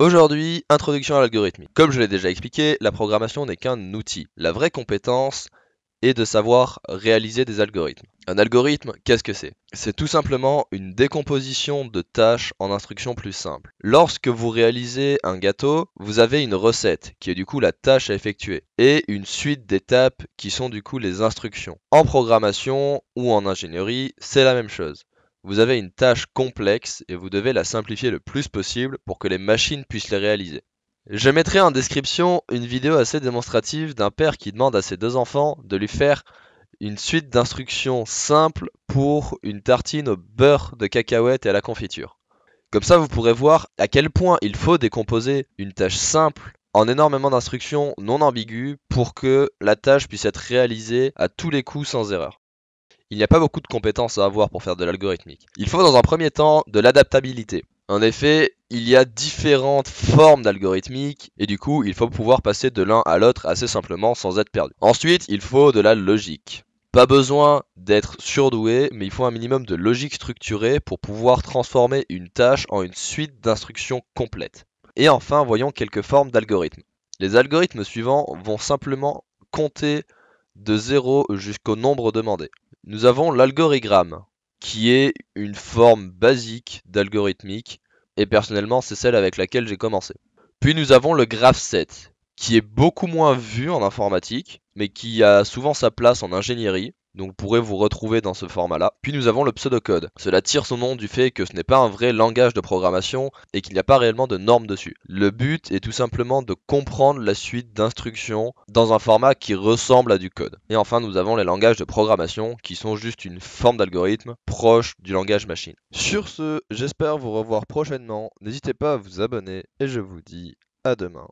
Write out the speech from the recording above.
Aujourd'hui, introduction à l'algorithme. Comme je l'ai déjà expliqué, la programmation n'est qu'un outil. La vraie compétence est de savoir réaliser des algorithmes. Un algorithme, qu'est-ce que c'est C'est tout simplement une décomposition de tâches en instructions plus simples. Lorsque vous réalisez un gâteau, vous avez une recette, qui est du coup la tâche à effectuer, et une suite d'étapes qui sont du coup les instructions. En programmation ou en ingénierie, c'est la même chose. Vous avez une tâche complexe et vous devez la simplifier le plus possible pour que les machines puissent les réaliser. Je mettrai en description une vidéo assez démonstrative d'un père qui demande à ses deux enfants de lui faire une suite d'instructions simples pour une tartine au beurre de cacahuète et à la confiture. Comme ça, vous pourrez voir à quel point il faut décomposer une tâche simple en énormément d'instructions non ambiguës pour que la tâche puisse être réalisée à tous les coups sans erreur il n'y a pas beaucoup de compétences à avoir pour faire de l'algorithmique. Il faut dans un premier temps de l'adaptabilité. En effet, il y a différentes formes d'algorithmique et du coup, il faut pouvoir passer de l'un à l'autre assez simplement sans être perdu. Ensuite, il faut de la logique. Pas besoin d'être surdoué, mais il faut un minimum de logique structurée pour pouvoir transformer une tâche en une suite d'instructions complètes. Et enfin, voyons quelques formes d'algorithmes. Les algorithmes suivants vont simplement compter de 0 jusqu'au nombre demandé. Nous avons l'algorigramme, qui est une forme basique d'algorithmique, et personnellement c'est celle avec laquelle j'ai commencé. Puis nous avons le graph qui est beaucoup moins vu en informatique, mais qui a souvent sa place en ingénierie, donc pourrez vous retrouver dans ce format-là. Puis nous avons le pseudocode. Cela tire son nom du fait que ce n'est pas un vrai langage de programmation et qu'il n'y a pas réellement de normes dessus. Le but est tout simplement de comprendre la suite d'instructions dans un format qui ressemble à du code. Et enfin, nous avons les langages de programmation qui sont juste une forme d'algorithme proche du langage machine. Sur ce, j'espère vous revoir prochainement. N'hésitez pas à vous abonner et je vous dis à demain.